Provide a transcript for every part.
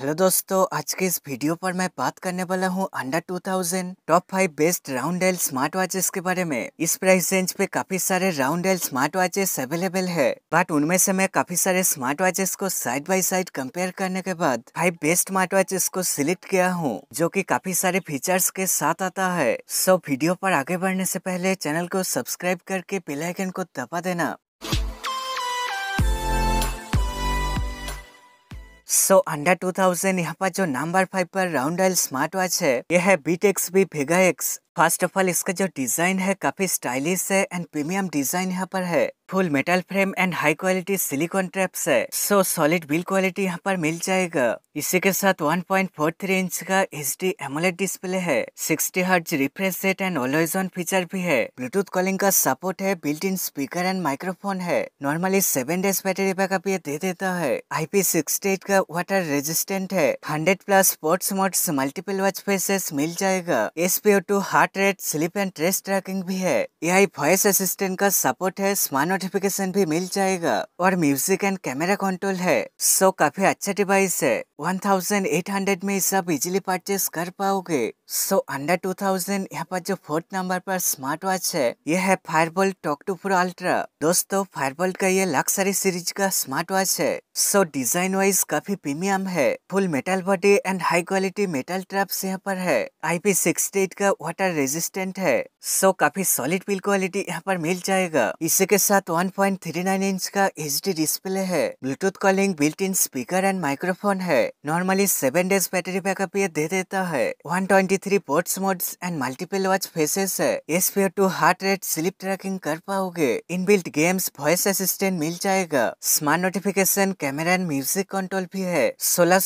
hello दोस्तों आज के इस वीडियो पर मैं बात करने वाला हूँ under 2000 top five best round dial smart watches के बारे में इस प्राइस रेंज पे काफी सारे round dial smart watches available है बट उनमें से मैं काफी सारे स्मार्ट वॉचेस को साइड बाय साइड कंपेयर करने के बाद फाइव बेस्ट स्मार्ट वॉचेस को सिलेक्ट किया हूँ जो की काफी सारे फीचर्स के साथ आता है सो वीडियो पर आगे बढ़ने से पहले चैनल को सब्सक्राइब करके बेलाइकन को दबा देना सो अंडर टू थाउजेंड यहाँ पर जो नंबर फाइव पर राउंड आयल स्मार्ट वॉच है यह है बीटेक्स बी Vega X first of all इसका जो डिजाइन है काफी स्टाइलिश है एंड प्रीमियम डिजाइन यहाँ पर है full metal frame and high quality silicone straps है सो सॉलिड बिल क्वालिटी यहाँ पर मिल जाएगा इसी के साथ 1.43 इंच का एच डी एमोलेट डिस्प्ले है 60 hertz refresh rate and always on feature भी है ब्लूटूथ कॉलिंग का सपोर्ट है built in speaker and microphone है normally seven days battery backup ये दे देता है आई पी सिक्सटी एट का वाटर रेजिस्टेंट है hundred plus sports modes multiple watch faces मिल जाएगा S O two heart rate sleep and stress tracking भी है ए आई वॉइस असिस्टेंट का सपोर्ट है स्मार्ट नोटिफिकेशन भी मिल जाएगा और म्यूजिक एंड कैमरा कंट्रोल है सो काफी अच्छा डिवाइस है 1800 में सब इजीली परचेस कर पाओगे सो अंडर 2000 यहाँ पर जो फोर्थ नंबर पर स्मार्ट वॉच है यह है Fire Boltt Talk two four Ultra दोस्तों फायरबोल्ट का ये लक्सरी सीरीज का स्मार्ट वॉच है सो डिजाइन वाइज काफी प्रीमियम है full metal body and high quality metal straps यहाँ पर है आई पी का वाटर रेजिस्टेंट है सो so, काफी सॉलिड बिल क्वालिटी यहाँ पर मिल जाएगा इसी के साथ 1.39 इंच का एच डिस्प्ले है Bluetooth calling built in speaker and microphone है normally seven days battery backup ये दे देता है 123 sports modes and multiple watch faces है S P two heart rate sleep tracking कर पाओगे in built games voice assistant मिल जाएगा smart notification camera and music control भी है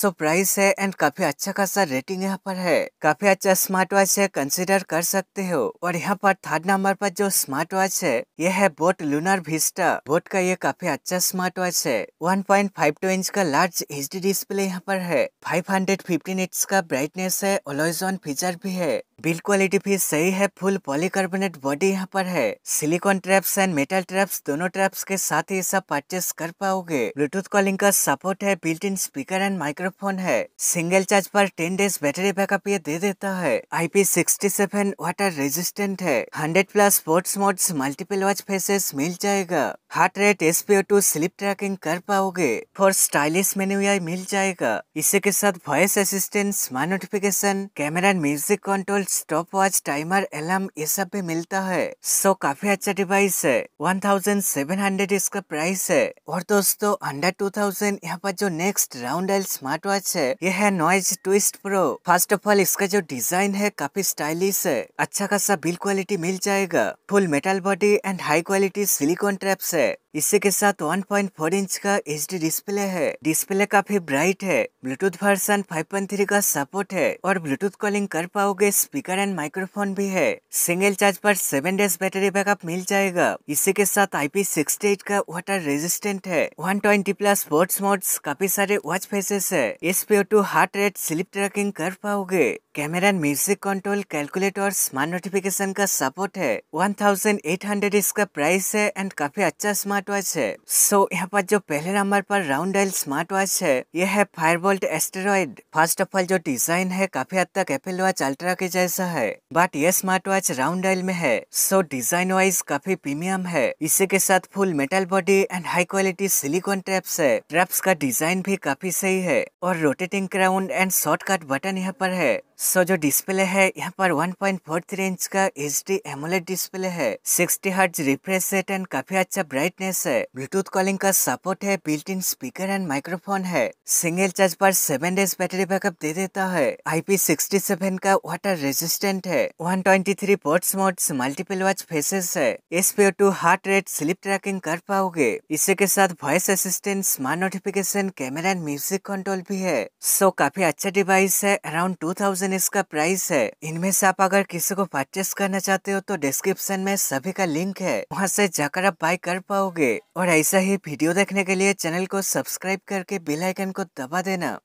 सो प्राइस है एंड काफी अच्छा खासा रेटिंग यहाँ पर है काफी अच्छा स्मार्ट वॉच है कंसिडर कर सकते हो और यहाँ पर थर्ड नंबर पर जो स्मार्ट वॉच है ये है बोट लूनर भिस्टा बोट का ये काफी अच्छा स्मार्ट वॉच है 1.52 इंच का लार्ज एच डिस्प्ले यहाँ पर है 515 हंड्रेड का ब्राइटनेस है ओलोजोन फीचर भी है बिल्ड क्वालिटी भी सही है फुल पॉलीकार्बोनेट बॉडी यहाँ पर है silicone straps and metal straps दोनों ट्रैप्स के साथ ही सब परचेस कर पाओगे ब्लूटूथ कॉलिंग का सपोर्ट है built in speaker and microphone है सिंगल चार्ज पर टेन डेज बैटरी बैकअप ये दे देता है I sixty seven water resistant है hundred plus sports modes multiple watch faces मिल जाएगा heart rate SpO two sleep tracking कर पाओगे फोर स्टाइलिश मेन्यू आई मिल जाएगा इसी के साथ voice assistant smart notification camera and music control stop watch timer alarm ये सब भी मिलता है सो so, काफी अच्छा डिवाइस है 1700 इसका प्राइस है और दोस्तों अंडर 2000 यहाँ पर जो next round dial smart watch है ये है Noise Twist Pro first of all इसका जो डिजाइन है काफी स्टाइलिश है अच्छा खासा बिल क्वालिटी मिल जाएगा full metal body and high quality silicone straps है इससे के साथ 1.4 इंच का एच डिस्प्ले है डिस्प्ले काफी ब्राइट है ब्लूटूथ वर्सन 5.3 का सपोर्ट है और ब्लूटूथ कॉलिंग कर पाओगे स्पीकर एंड माइक्रोफोन भी है सिंगल चार्ज पर सेवन डेज बैटरी बैकअप मिल जाएगा इसी के साथ आई का वाटर रेजिस्टेंट है one twenty plus sports mode काफी सारे वॉच फेसेस है S P two heart rate sleep tracking कर पाओगे कैमरा म्यूजिक कंट्रोल कैलकुलेटर और स्मार्ट नोटिफिकेशन का सपोर्ट है 1800 इसका प्राइस है एंड काफी अच्छा स्मार्ट वॉच है सो so, यहाँ पर जो पहले नंबर पर राउंड डायल स्मार्ट वॉच है यह है Fire Boltt Asteroid first of all जो डिजाइन है काफी हद तक एपल वॉच अल्ट्रा के जैसा है बट यह स्मार्ट वॉच राउंड आइल में है सो so, डिजाइन वाइज काफी प्रीमियम है इसी के साथ full metal body and high quality silicone straps है ट्रैप्स का डिजाइन भी काफी सही है और rotating crown and shortcut button यहाँ पर है सो जो डिस्प्ले है यहाँ पर वन पॉइंट इंच का एच डी एमोलेट डिस्प्ले है 60 हर्ट्ज रिफ्रेश रेट एंड काफी अच्छा ब्राइटनेस है ब्लूटूथ कॉलिंग का सपोर्ट है built in speaker and microphone है सिंगल चार्ज पर सेवन डेज बैटरी बैकअप दे देता है आई सिक्सटी सेवन का वाटर रेजिस्टेंट है one twenty three sports modes multiple watch faces है S P two heart rate sleep tracking कर पाओगे इसी के साथ voice assistant smart notification camera and music control भी है सो so, काफी अच्छा डिवाइस है अराउंड टू थाउजेंड थाउजेंड इसका प्राइस है इनमें से आप अगर किसी को परचेस करना चाहते हो तो डिस्क्रिप्शन में सभी का लिंक है वहाँ से जाकर आप बाय कर पाओगे और ऐसा ही वीडियो देखने के लिए चैनल को सब्सक्राइब करके बेलाइकन को दबा देना